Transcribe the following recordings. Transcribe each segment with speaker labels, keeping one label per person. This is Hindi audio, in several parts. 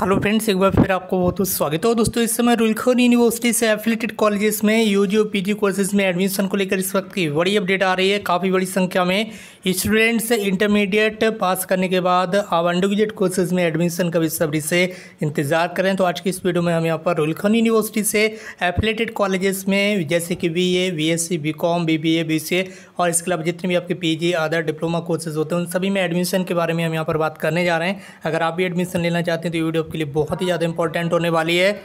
Speaker 1: हेलो फ्रेंड्स एक बार फिर आपको बहुत बहुत स्वागत हो दोस्तों इस समय रुलखोन यूनिवर्सिटी से एफिलेटेड कॉलेजेस में यूजी और पीजी कोर्सेज में एडमिशन को लेकर इस वक्त की बड़ी अपडेट आ रही है काफ़ी बड़ी संख्या में स्टूडेंट्स इंटरमीडिएट पास करने के बाद अब अंडरग्रेजुएट कोर्सेज में एडमिशन का बेसब्री से इंतजार करें तो आज की इस वीडियो में हम यहाँ पर रुलखन यूनिवर्सिटी से एफिलेटेड कॉलेजेस में जैसे कि B A B S C B com B B A B C A और इसके अलावा जितने भी आपके P G other diploma courses होते हैं उन सभी में एडमिशन के बारे में हम यहाँ पर बात करने जा रहे हैं अगर आप भी एडमिशन लेना चाहते हैं तो वीडियो के लिए बहुत ही ज़्यादा इंपॉर्टेंट होने वाली है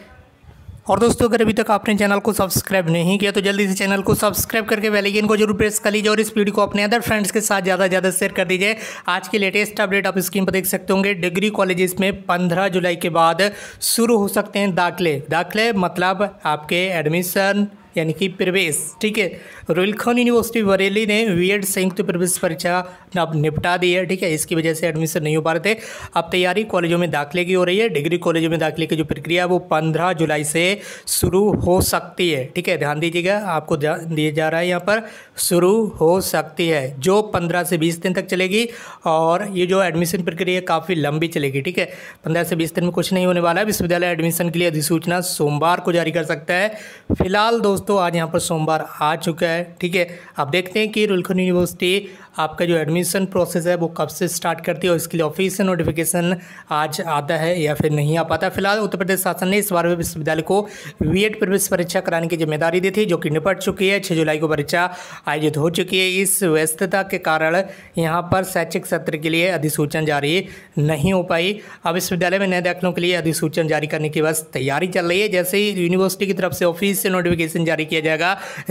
Speaker 1: और दोस्तों अगर अभी तक आपने चैनल को सब्सक्राइब नहीं किया तो जल्दी से चैनल को सब्सक्राइब करके बेल आइकन को जरूर प्रेस कर लीजिए और इस वीडियो को अपने अदर फ्रेंड्स के साथ ज़्यादा से ज़्यादा शेयर कर दीजिए आज की लेटेस्ट अपडेट आप स्क्रीन पर देख सकते होंगे डिग्री कॉलेजेस में 15 जुलाई के बाद शुरू हो सकते हैं दाखिले दाखिले मतलब आपके एडमिशन यानी कि प्रवेश ठीक है रुलखन यूनिवर्सिटी बरेली ने वीएड संयुक्त प्रवेश परीक्षा अब निपटा दी है ठीक है इसकी वजह से एडमिशन नहीं हो पा रहे थे अब तैयारी कॉलेजों में दाखिले की हो रही है डिग्री कॉलेजों में दाखिले की जो प्रक्रिया है वो पंद्रह जुलाई से शुरू हो सकती है ठीक है ध्यान दीजिएगा आपको दिया जा रहा है यहाँ पर शुरू हो सकती है जो पंद्रह से बीस दिन तक चलेगी और ये जो एडमिशन प्रक्रिया काफ़ी लंबी चलेगी ठीक है पंद्रह से बीस दिन में कुछ नहीं होने वाला है विश्वविद्यालय एडमिशन के लिए अधिसूचना सोमवार को जारी कर सकता है फिलहाल दोस्तों दोस्तों आज यहाँ पर सोमवार आ चुका है ठीक है अब देखते हैं कि रुलखन यूनिवर्सिटी आपका जो एडमिशन प्रोसेस है वो कब से स्टार्ट करती है और इसके लिए ऑफिशियल नोटिफिकेशन आज आता है या फिर नहीं आ पाता फिलहाल उत्तर प्रदेश शासन ने इस बार विश्वविद्यालय को वी प्रवेश परीक्षा कराने की जिम्मेदारी दी थी जो कि निपट चुकी है छः जुलाई को परीक्षा आयोजित हो चुकी है इस व्यस्तता के कारण यहाँ पर शैक्षिक सत्र के लिए अधिसूचन जारी नहीं हो पाई अब विश्वविद्यालय में नए दाखिलों के लिए अधिसूचन जारी करने की बस तैयारी चल रही है जैसे ही यूनिवर्सिटी की तरफ से ऑफिस से नोटिफिकेशन जारी किया जाएगा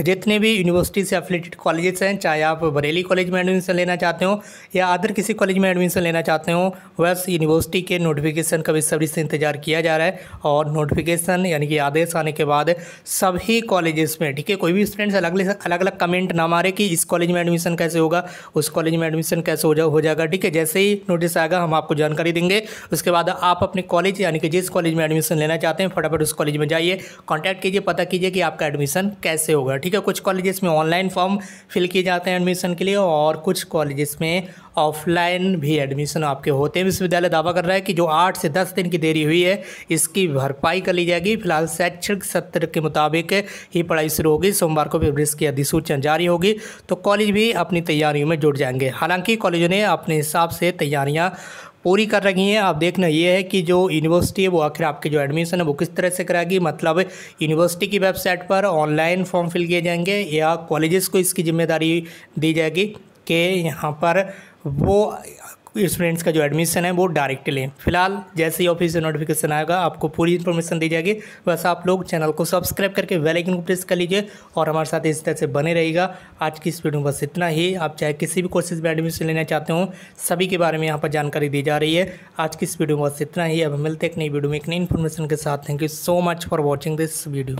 Speaker 1: जितने भी यूनिवर्सिटी से एफिलेटेड कॉलेजेस हैं चाहे आप बरेली कॉलेज में एडमिशन लेना चाहते हो या अदर किसी कॉलेज में एडमिशन लेना चाहते हो बस यूनिवर्सिटी के नोटिफिकेशन का भी सभी से इंतजार किया जा रहा है और नोटिफिकेशन यानी कि आदेश आने के बाद सभी कॉलेजेस में ठीक है कोई भी स्टूडेंट्स अलग अलग अलग कमेंट ना मारे कि इस कॉलेज में एडमिशन कैसे होगा उस कॉलेज में एडमिशन कैसे हो जाओ हो जाएगा ठीक है जैसे ही नोटिस आएगा हम आपको जानकारी देंगे उसके बाद आप अपने कॉलेज यानी कि जिस कॉलेज में एडमिशन लेना चाहते हैं फटाफट उस कॉलेज में जाइए कॉन्टैक्ट कीजिए पता कीजिए कि आपका एडमिशन एडमिशन कैसे होगा ठीक है कुछ कॉलेजेस में ऑनलाइन फॉर्म फिल किए जाते हैं एडमिशन के लिए और कुछ कॉलेजेस में ऑफलाइन भी एडमिशन आपके होते हैं विश्वविद्यालय दावा कर रहा है कि जो आठ से दस दिन की देरी हुई है इसकी भरपाई कर ली जाएगी फिलहाल शैक्षणिक सत्र के मुताबिक ही पढ़ाई शुरू होगी सोमवार को विवरिस की अधिसूचना जारी होगी तो कॉलेज भी अपनी तैयारियों में जुट जाएंगे हालांकि कॉलेजों ने अपने हिसाब से तैयारियाँ पूरी कर रही हैं अब देखना ये है कि जो यूनिवर्सिटी है वो आखिर आपके जो एडमिशन है वो किस तरह से कराएगी मतलब यूनिवर्सिटी की वेबसाइट पर ऑनलाइन फॉर्म फिल किए जाएंगे या कॉलेजेस को इसकी जिम्मेदारी दी जाएगी कि यहाँ पर वो स्टूडेंट्स का जो एडमिशन है वो डायरेक्ट लें फिलहाल जैसे ही ऑफिस से नोटिफिकेशन आएगा आपको पूरी इन्फॉर्मेशन दी जाएगी बस आप लोग चैनल को सब्सक्राइब करके वेलाइकन को प्रेस कर लीजिए और हमारे साथ इस तरह से बने रहेगा आज की इस वीडियो में बस इतना ही आप चाहे किसी भी कोर्सेज में एडमिशन लेना चाहते हो सभी के बारे में यहाँ पर जानकारी दी जा रही है आज की इस वीडियो में बस इतना ही अब मिलते एक नई वीडियो में एक नई इन्फॉर्मेशन के साथ thank you so much for watching this video